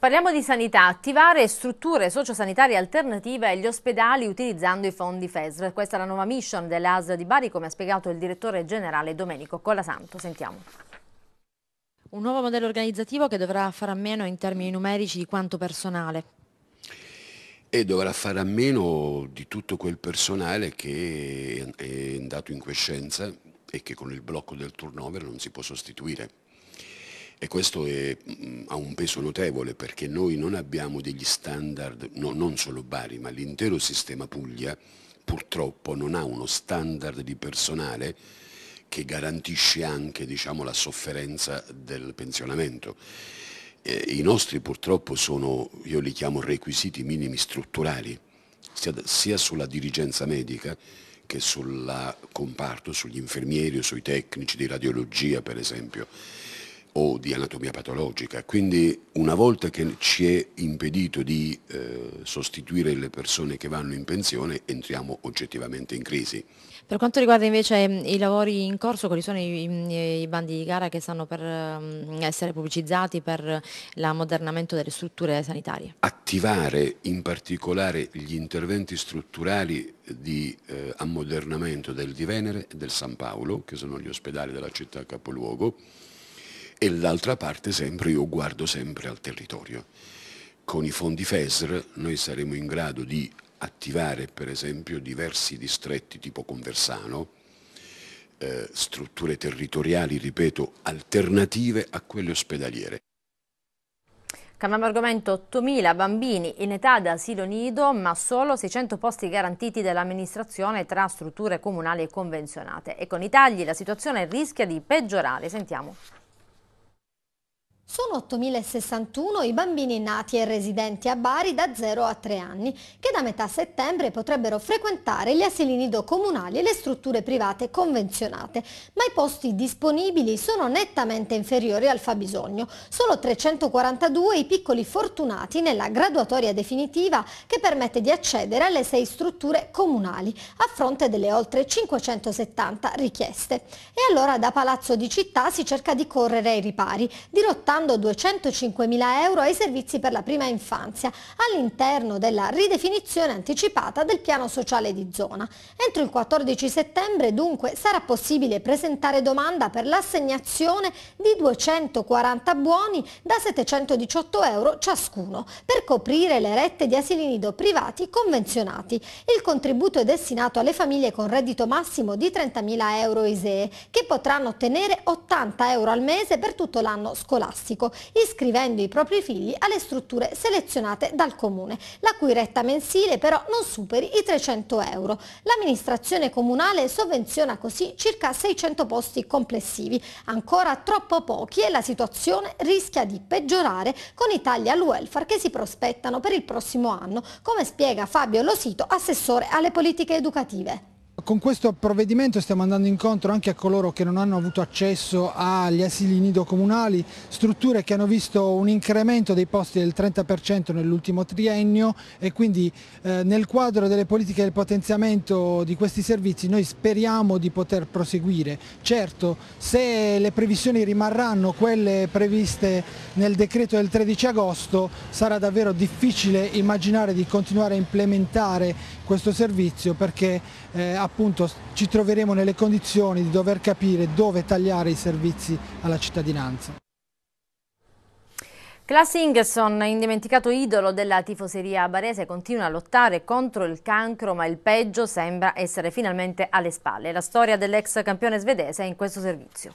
Parliamo di sanità, attivare strutture sociosanitarie alternative agli ospedali utilizzando i fondi FESR. Questa è la nuova mission dell'ASL di Bari, come ha spiegato il direttore generale Domenico Colasanto. Sentiamo. Un nuovo modello organizzativo che dovrà fare a meno in termini numerici di quanto personale. E dovrà fare a meno di tutto quel personale che è andato in crescenza e che con il blocco del turnover non si può sostituire. E questo è, mm, ha un peso notevole perché noi non abbiamo degli standard, no, non solo Bari, ma l'intero sistema Puglia purtroppo non ha uno standard di personale che garantisce anche diciamo, la sofferenza del pensionamento. Eh, I nostri purtroppo sono, io li chiamo requisiti minimi strutturali, sia, sia sulla dirigenza medica che sul comparto, sugli infermieri o sui tecnici di radiologia per esempio o di anatomia patologica. Quindi una volta che ci è impedito di eh, sostituire le persone che vanno in pensione, entriamo oggettivamente in crisi. Per quanto riguarda invece mm, i lavori in corso, quali sono i, i bandi di gara che stanno per mm, essere pubblicizzati per l'ammodernamento delle strutture sanitarie? Attivare in particolare gli interventi strutturali di eh, ammodernamento del Di Venere e del San Paolo, che sono gli ospedali della città capoluogo, e l'altra parte sempre io guardo sempre al territorio. Con i fondi FESR noi saremo in grado di attivare per esempio diversi distretti tipo Conversano, eh, strutture territoriali, ripeto, alternative a quelle ospedaliere. Cambiamo argomento, 8.000 bambini in età da asilo nido, ma solo 600 posti garantiti dall'amministrazione tra strutture comunali e convenzionate. E con i tagli la situazione rischia di peggiorare. Sentiamo. Sono 8.061 i bambini nati e residenti a Bari da 0 a 3 anni che da metà settembre potrebbero frequentare gli asili nido comunali e le strutture private convenzionate, ma i posti disponibili sono nettamente inferiori al fabbisogno, solo 342 i piccoli fortunati nella graduatoria definitiva che permette di accedere alle 6 strutture comunali a fronte delle oltre 570 richieste. E allora da Palazzo di Città si cerca di correre ai ripari, dirottando stanziando 205.000 euro ai servizi per la prima infanzia all'interno della ridefinizione anticipata del piano sociale di zona. Entro il 14 settembre dunque sarà possibile presentare domanda per l'assegnazione di 240 buoni da 718 euro ciascuno per coprire le rette di asili nido privati convenzionati. Il contributo è destinato alle famiglie con reddito massimo di 30.000 euro ISEE che potranno ottenere 80 euro al mese per tutto l'anno scolastico scolastico, iscrivendo i propri figli alle strutture selezionate dal Comune, la cui retta mensile però non superi i 300 euro. L'amministrazione comunale sovvenziona così circa 600 posti complessivi, ancora troppo pochi e la situazione rischia di peggiorare con i tagli al welfare che si prospettano per il prossimo anno, come spiega Fabio Losito, assessore alle politiche educative con questo provvedimento stiamo andando incontro anche a coloro che non hanno avuto accesso agli asili nido comunali, strutture che hanno visto un incremento dei posti del 30% nell'ultimo triennio e quindi eh, nel quadro delle politiche del potenziamento di questi servizi noi speriamo di poter proseguire. Certo, se le previsioni rimarranno quelle previste nel decreto del 13 agosto sarà davvero difficile immaginare di continuare a implementare questo servizio perché eh, appunto ci troveremo nelle condizioni di dover capire dove tagliare i servizi alla cittadinanza. Klaas Ingesson, indimenticato idolo della tifoseria barese, continua a lottare contro il cancro, ma il peggio sembra essere finalmente alle spalle. La storia dell'ex campione svedese è in questo servizio.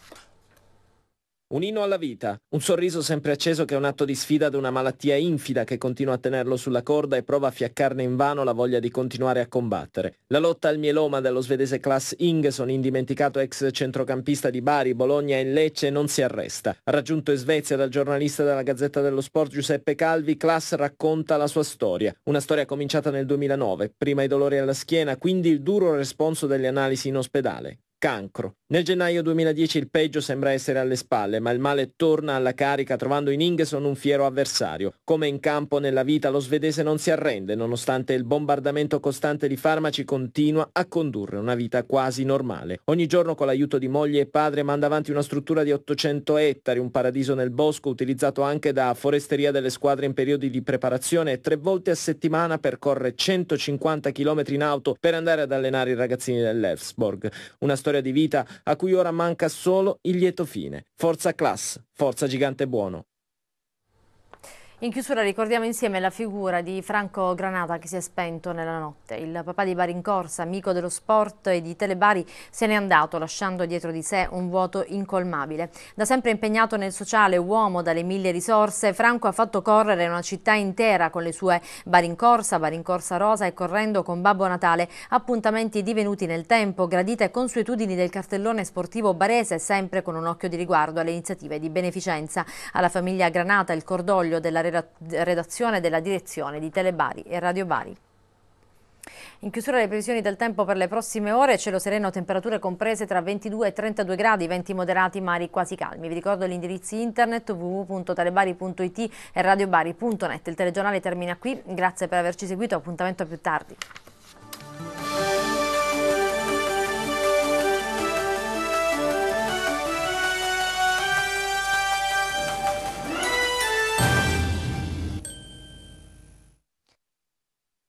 Un inno alla vita, un sorriso sempre acceso che è un atto di sfida ad una malattia infida che continua a tenerlo sulla corda e prova a fiaccarne in vano la voglia di continuare a combattere. La lotta al mieloma dello svedese Klaas Ingeson, indimenticato ex centrocampista di Bari, Bologna e Lecce, non si arresta. Raggiunto in Svezia dal giornalista della Gazzetta dello Sport Giuseppe Calvi, Klaas racconta la sua storia. Una storia cominciata nel 2009, prima i dolori alla schiena, quindi il duro responso delle analisi in ospedale. Cancro. Nel gennaio 2010 il peggio sembra essere alle spalle, ma il male torna alla carica trovando in Ingeson un fiero avversario. Come in campo nella vita lo svedese non si arrende, nonostante il bombardamento costante di farmaci continua a condurre una vita quasi normale. Ogni giorno con l'aiuto di moglie e padre manda avanti una struttura di 800 ettari, un paradiso nel bosco utilizzato anche da foresteria delle squadre in periodi di preparazione e tre volte a settimana percorre 150 km in auto per andare ad allenare i ragazzini dell'Elfsborg. Una storia storia di vita a cui ora manca solo il lieto fine. Forza class, forza gigante buono. In chiusura ricordiamo insieme la figura di Franco Granata che si è spento nella notte. Il papà di Bari in corsa, amico dello sport e di Telebari, se n'è andato lasciando dietro di sé un vuoto incolmabile. Da sempre impegnato nel sociale, uomo dalle mille risorse, Franco ha fatto correre una città intera con le sue Bari in corsa, Bari in corsa rosa e correndo con Babbo Natale, appuntamenti divenuti nel tempo, gradite consuetudini del cartellone sportivo barese, sempre con un occhio di riguardo alle iniziative di beneficenza. Alla famiglia Granata il cordoglio della relazione redazione della direzione di Telebari e Radio Bari. In chiusura le previsioni del tempo per le prossime ore, cielo sereno, temperature comprese tra 22 e 32 gradi, venti moderati, mari quasi calmi. Vi ricordo gli indirizzi internet www.talebari.it e radiobari.net. Il telegiornale termina qui, grazie per averci seguito, appuntamento a più tardi.